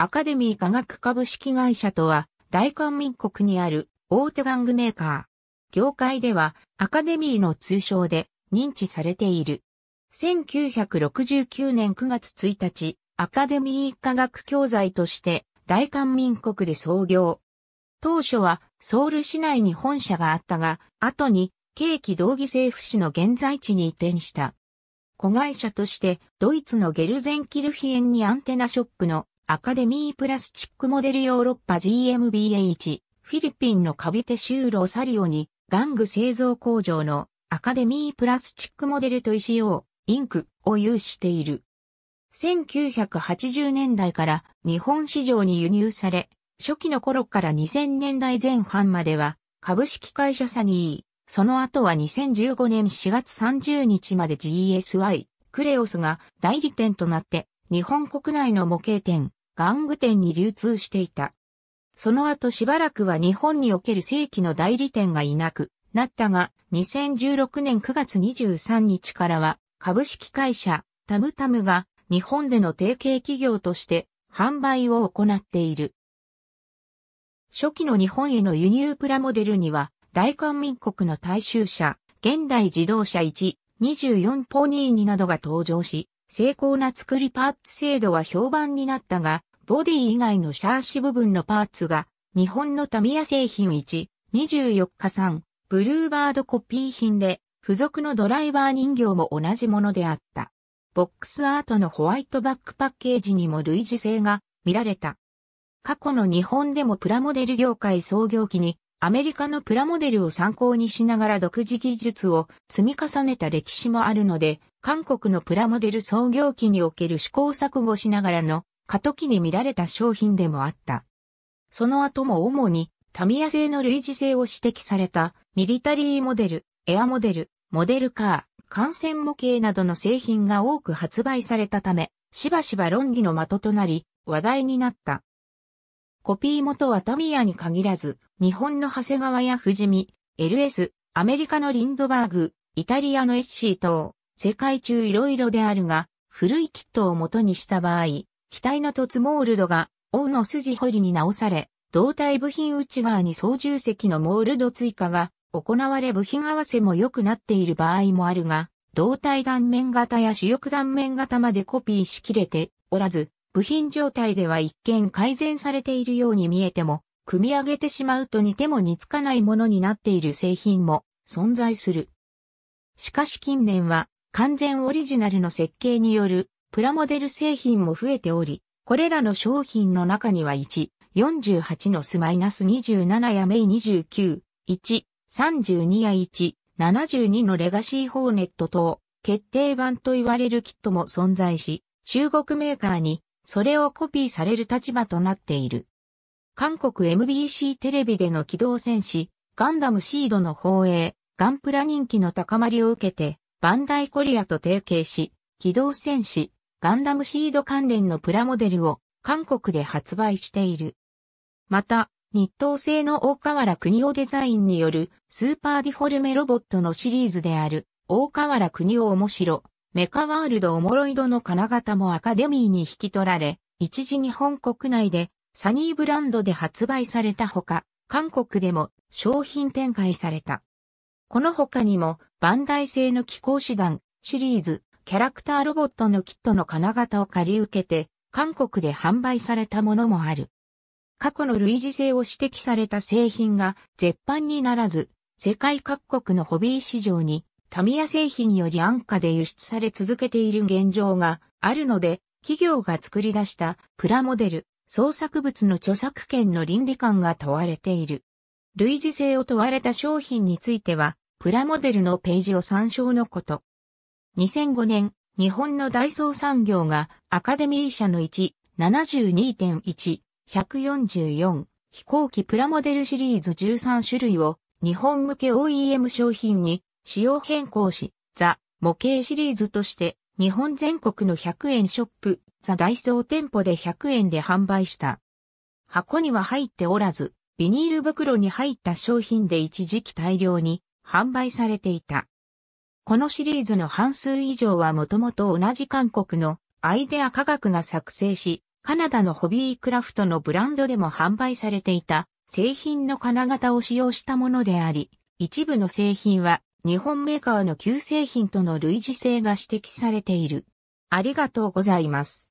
アカデミー科学株式会社とは、大韓民国にある大手玩具メーカー。業界では、アカデミーの通称で認知されている。1969年9月1日、アカデミー科学教材として大韓民国で創業。当初はソウル市内に本社があったが、後に景気道義政府市の現在地に移転した。子会社としてドイツのゲルゼンキルヒエンにアンテナショップのアカデミープラスチックモデルヨーロッパ GmbH、フィリピンのカビテシューロサリオに、玩具製造工場のアカデミープラスチックモデルと石を、インクを有している。1980年代から日本市場に輸入され、初期の頃から2000年代前半までは、株式会社サニー、その後は2015年4月30日まで GSI、クレオスが代理店となって、日本国内の模型店、玩具店に流通していた。その後しばらくは日本における正規の代理店がいなくなったが、2016年9月23日からは株式会社タムタムが日本での提携企業として販売を行っている。初期の日本への輸入プラモデルには大韓民国の大衆車、現代自動車1、24ポニー2などが登場し、精巧な作りパーツ制度は評判になったが、ボディ以外のシャーシ部分のパーツが、日本のタミヤ製品1、24日産、ブルーバードコピー品で、付属のドライバー人形も同じものであった。ボックスアートのホワイトバックパッケージにも類似性が見られた。過去の日本でもプラモデル業界創業期にアメリカのプラモデルを参考にしながら独自技術を積み重ねた歴史もあるので、韓国のプラモデル創業期における試行錯誤しながらの過渡期に見られた商品でもあった。その後も主にタミヤ製の類似性を指摘されたミリタリーモデル、エアモデル、モデルカー、感染模型などの製品が多く発売されたため、しばしば論議の的となり、話題になった。コピー元はタミヤに限らず、日本の長谷川や富士見、LS、アメリカのリンドバーグ、イタリアのエッシー等、世界中いろいろであるが、古いキットを元にした場合、機体の凸モールドが、尾の筋彫りに直され、胴体部品内側に操縦席のモールド追加が行われ部品合わせも良くなっている場合もあるが、胴体断面型や主翼断面型までコピーしきれておらず、部品状態では一見改善されているように見えても、組み上げてしまうと似ても似つかないものになっている製品も存在する。しかし近年は完全オリジナルの設計によるプラモデル製品も増えており、これらの商品の中には1、48のスマイナス27やメイ29、1、32や1、72のレガシーホーネット等、決定版と言われるキットも存在し、中国メーカーにそれをコピーされる立場となっている。韓国 MBC テレビでの機動戦士、ガンダムシードの放映、ガンプラ人気の高まりを受けて、バンダイコリアと提携し、機動戦士、ガンダムシード関連のプラモデルを韓国で発売している。また、日東製の大河原国夫デザインによるスーパーディフォルメロボットのシリーズである大河原国夫面白、メカワールドおもろいドの金型もアカデミーに引き取られ、一時日本国内でサニーブランドで発売されたほか、韓国でも商品展開された。この他にもバンダイ製の気候師団シリーズ、キャラクターロボットのキットの金型を借り受けて、韓国で販売されたものもある。過去の類似性を指摘された製品が絶版にならず、世界各国のホビー市場にタミヤ製品より安価で輸出され続けている現状があるので、企業が作り出したプラモデル、創作物の著作権の倫理観が問われている。類似性を問われた商品については、プラモデルのページを参照のこと。2005年、日本のダイソー産業がアカデミー社の1、72.1、144、飛行機プラモデルシリーズ13種類を日本向け OEM 商品に仕様変更し、ザ、模型シリーズとして日本全国の100円ショップ、ザダイソー店舗で100円で販売した。箱には入っておらず、ビニール袋に入った商品で一時期大量に販売されていた。このシリーズの半数以上はもともと同じ韓国のアイデア科学が作成し、カナダのホビークラフトのブランドでも販売されていた製品の金型を使用したものであり、一部の製品は日本メーカーの旧製品との類似性が指摘されている。ありがとうございます。